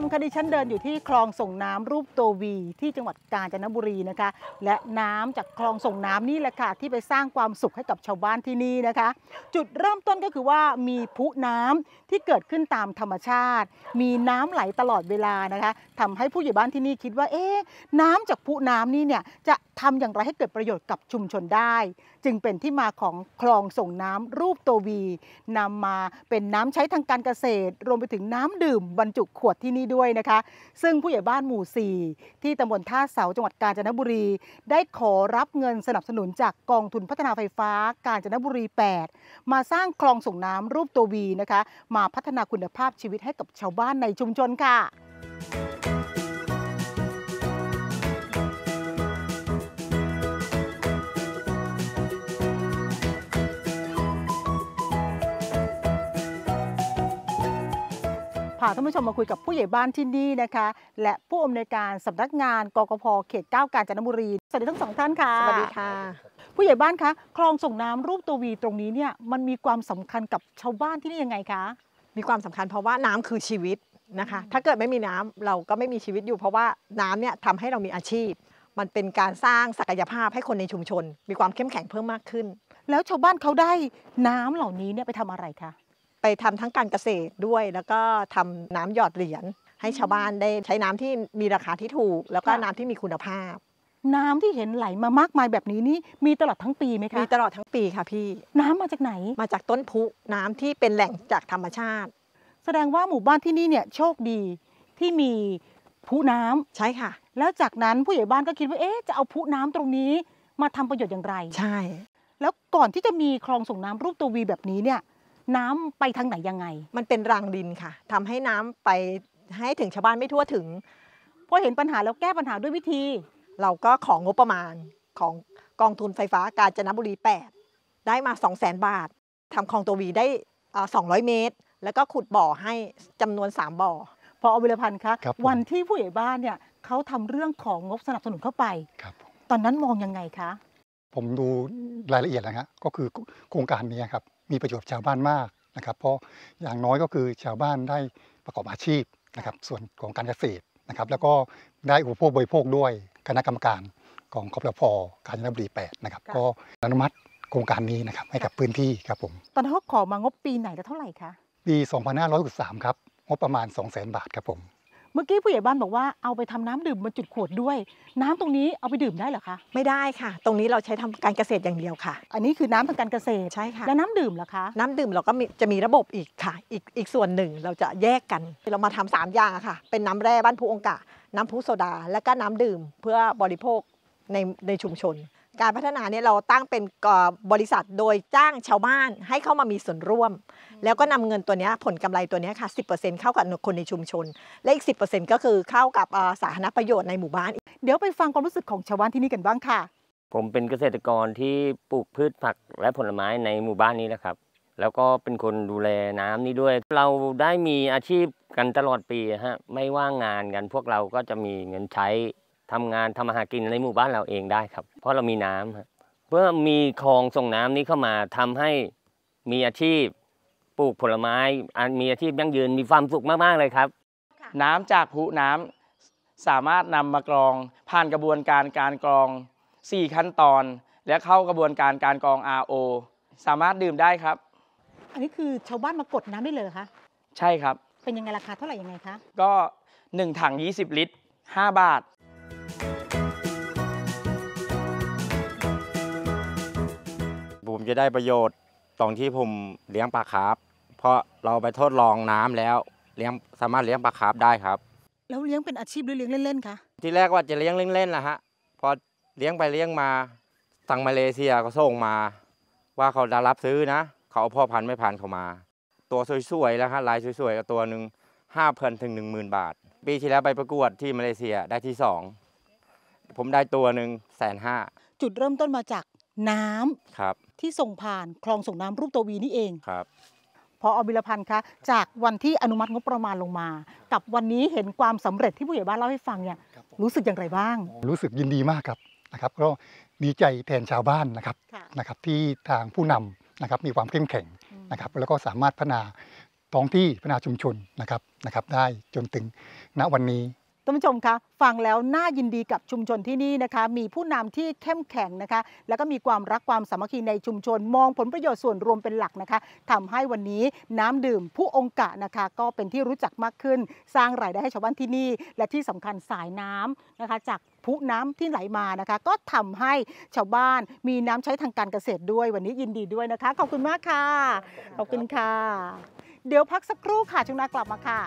มคะดิฉันเดินอยู่ที่คลองส่งน้ำรูปตัววีที่จังหวัดกาญจนบุรีนะคะและน้ำจากคลองส่งน้ำนี่แหละค่ะที่ไปสร้างความสุขให้กับชาวบ้านที่นี่นะคะ จุดเริ่มต้นก็คือว่ามีพุน้ำที่เกิดขึ้นตามธรรมชาติ มีน้ำไหลตลอดเวลานะคะทำให้ผู้ใหญ่บ้านที่นี่คิดว่าเอ๊ะน้ำจากพุน้ำนี่เนี่ยจะทำอย่างไรให้เกิดประโยชน์กับชุมชนได้ จึงเป็นที่มาของคลองส่งน้ำรูปตัววีนำมาเป็นน้ำใช้ทางการเกษตร รวมไปถึงน้ำดื่มบรรจุขวดที่นี่ด้วยนะคะซึ่งผู้ใหญ่บ้านหมู่ 4 ที่ตำบลท่าเสาจังหวัดกาญจนบุรี ได้ขอรับเงินสนับสนุนจากกองทุนพัฒนาไฟฟ้ากาญจนบุรี 8 มาสร้างคลองส่งน้ำรูปตัววีนะคะมาพัฒนาคุณภาพชีวิตให้กับชาวบ้านในชุมชนค่ะาท่านผู้ชมมาคุยกับผู้ใหญ่บ้านที่นี่นะคะ และผู้อำนวยการสำนักงานกกพเขต9กาญจนบุรีสวัสดีทั้งสองท่านค่ะสวัสดีค่ะ ผู้ใหญ่บ้านคะคลองส่งน้ำรูปตัววีตรงนี้เนี่ยมันมีความสำคัญกับชาวบ้านที่นี่ยังไงคะ มีความสำคัญเพราะว่าน้ำคือชีวิตนะคะ ถ้าเกิดไม่มีน้ำเราก็ไม่มีชีวิตอยู่ เพราะว่าน้ำเนี่ยทำให้เรามีอาชีพ มันเป็นการสร้างศักยภาพให้คนในชุมชน มีความเข้มแข็งเพิ่มมากขึ้น แล้วชาวบ้านเขาได้น้ำเหล่านี้เนี่ยไปทำอะไรคะไปทำทั้งการเกษตรด้วย แล้วก็ทำน้ำหยอดเหรียญให้ชาวบ้านได้ใช้น้ำที่มีราคาที่ถูก แล้วก็น้ำที่มีคุณภาพ น้ำที่เห็นไหลมามากมายแบบนี้นี่มีตลอดทั้งปีไหมคะ มีตลอดทั้งปีค่ะพี่ น้ำมาจากไหน มาจากต้นพุน้ำที่เป็นแหล่งจากธรรมชาติ แสดงว่าหมู่บ้านที่นี่เนี่ยโชคดีที่มีพุน้ำใช่ค่ะแล้วจากนั้นผู้ใหญ่บ้านก็คิดว่าเอ๊ะจะเอาพุน้ำตรงนี้มาทำประโยชน์อย่างไร ใช่ แล้วก่อนที่จะมีคลองส่งน้ำรูปตัววีแบบนี้เนี่ยน้ำไปทางไหนยังไง มันเป็นรางดินค่ะ ทำให้น้ำไปให้ถึงชาวบ้านไม่ทั่วถึงพอเห็นปัญหาแล้วแก้ปัญหาด้วยวิธี เราก็ของงบประมาณของกองทุนไฟฟ้ากาญจนบุรี 8 ได้มา 2 0 0แสนบาททำคลองตัววีได้ 200 เมตร แล้วก็ขุดบ่อให้จำนวน 3 บ่อ พออวิรพันธ์คะควันที่ผู้ใหญ่บ้านเนี่ยเขาทำเรื่องของงบสนับสนุนเข้าไปตอนนั้นมองยังไงคะผมดูรายละเอียดนะฮะก็คือโครงการนี้ครับมีประโยชน์ชาวบ้านมากนะครับ เพราะอย่างน้อยก็คือชาวบ้านได้ประกอบอาชีพนะครับส่วนของการเกษตรนะครับ แล้วก็ได้อุปโภคบริโภคด้วยคณะกรรมการของคอปรอการจนบุรี8นะครับก็อนุมัติโครงการนี้นะครับให้กับพื้นที่ครับผม ตอนฮีกขอมางบปีไหนและเท่าไหร่คะ ปี 2563ครับ งบประมาณ 2 0 0 0 0 0บาทครับผมเมื่อกี้ผู้ใหญ่บ้านบอกว่าเอาไปทำน้ำดื่มมาจุดขวดด้วย น้ำตรงนี้เอาไปดื่มได้เหรอคะไม่ได้ค่ะ ตรงนี้เราใช้ทำการเกษตรอย่างเดียวค่ะ อันนี้คือน้ำทางการเกษตรใช่ค่ะแล้วน้ำดื่มเหรอคะน้ำดื่มเราก็จะมีระบบอีกค่ะ อีกอีกส่วนหนึ่งเราจะแยกกันเรามาทำ3อย่างค่ะเป็นน้ำแร่บ้านผู้องกะ น้ำพุโซดาและก็น้ำดื่ม เพื่อบริโภคในในชุมชนการพัฒนาเนี่ยเราตั้งเป็นบริษัทโดยจ้างชาวบ้านให้เข้ามามีส่วนร่วม แล้วก็นำเงินตัวนี้ผลกำไรตัวนี้ค่ะ10%เข้ากับคนในชุมชน และอีก10%ก็คือเข้ากับสาธารณประโยชน์ในหมู่บ้าน เดี๋ยวไปฟังความรู้สึกของชาวบ้านที่นี่กันบ้างค่ะ ผมเป็นเกษตรกรที่ปลูกพืชผักและผลไม้ในหมู่บ้านนี้นะครับ แล้วก็เป็นคนดูแลน้ำนี้ด้วย เราได้มีอาชีพกันตลอดปีฮะไม่ว่างงานกันพวกเราก็จะมีเงินใช้ทำงานทำอาหากินในหมู่บ้านเราเองได้ครับ เพราะเรามีน้ำครับเพื่อมีคลองส่งน้ำนี้เข้ามา ทำให้มีอาชีพปลูกผลไม้มีอาชีพยั่งยืนมีความสุขมาก ๆ เลยครับ น้ำจากูุน้ำสามารถนำมากรองผ่านกระบวนการการกรอง 4 ขั้นตอน และเข้ากระบวนการการกรอง RO สามารถดื่มได้ครับ อันนี้คือชาวบ้านมากดน้ำได้เลยคะ ใช่ครับ เป็นยังไงราคาเท่าไหร่ยังไงคะก็ 1 ถัง 20 ลิตร 5 บาทผมจะได้ประโยชน์ตรงที่ผมเลี้ยงปลาคาร์ฟเพราะเราไปทดลองน้ำแล้วเลี้ยงสามารถเลี้ยงปลาคาร์ฟได้ ครับ แล้วเลี้ยงเป็นอาชีพหรือเลี้ยงเล่นๆคะที่แรกว่าจะเลี้ยงเล่นๆล่ะฮะพอเลี้ยงไปเลี้ยงมาทางมาเลเซียก็ส่งมา ว่าเขาได้รับซื้อนะเขาเอาพ่อพันธุ์ไม่พันเขามา ตัวสวยๆแล้วฮะลายสวยๆตัวหนึ่งห้าพันถึงหนึ่งหมื่นบาทปีที่แล้วไปประกวดที่มาเลเซียได้ที่สองผมได้ตัวหนึ่งแสนห้าจุดเริ่มต้นมาจากน้ำครับที่ส่งผ่าน คลองส่งน้ำรูปตัววีนี่เองครับพออบิลพันธ์คะจากวันที่อนุมัติงบประมาณลงมา กับวันนี้เห็นความสำเร็จที่ผู้ใหญ่บ้านเล่าให้ฟังเนี่ยรู้สึกอย่างไรบ้าง รู้สึกยินดีมากครับนะครับ ก็ดีใจแทนชาวบ้านนะครับนะครับ ที่ทางผู้นำนะครับมีความเข้มแข็งนะครับ แล้วก็สามารถพัฒนาท้องที่พัฒนาชุมชนนะครับนะครับ ได้จนถึงณวันนี้ท่านผู้ชมคะ ฟังแล้วน่ายินดีกับชุมชนที่นี่นะคะ มีผู้นำที่เข้มแข็งนะคะ แล้วก็มีความรักความสามัคคีในชุมชน มองผลประโยชน์ส่วนรวมเป็นหลักนะคะ ทำให้วันนี้น้ำดื่มผู้องกะนะคะก็เป็นที่รู้จักมากขึ้น สร้างรายได้ให้ชาวบ้านที่นี่ และที่สำคัญสายน้ำนะคะ จากผู้น้ำที่ไหลมานะคะ ก็ทำให้ชาวบ้านมีน้ำใช้ทางการเกษตรด้วยวันนี้ยินดีด้วยนะคะ ขอบคุณมากค่ะ ขอบคุณค่ะ เดี๋ยวพักสักครู่ค่ะช่วงหน้ากลับมาค่ะ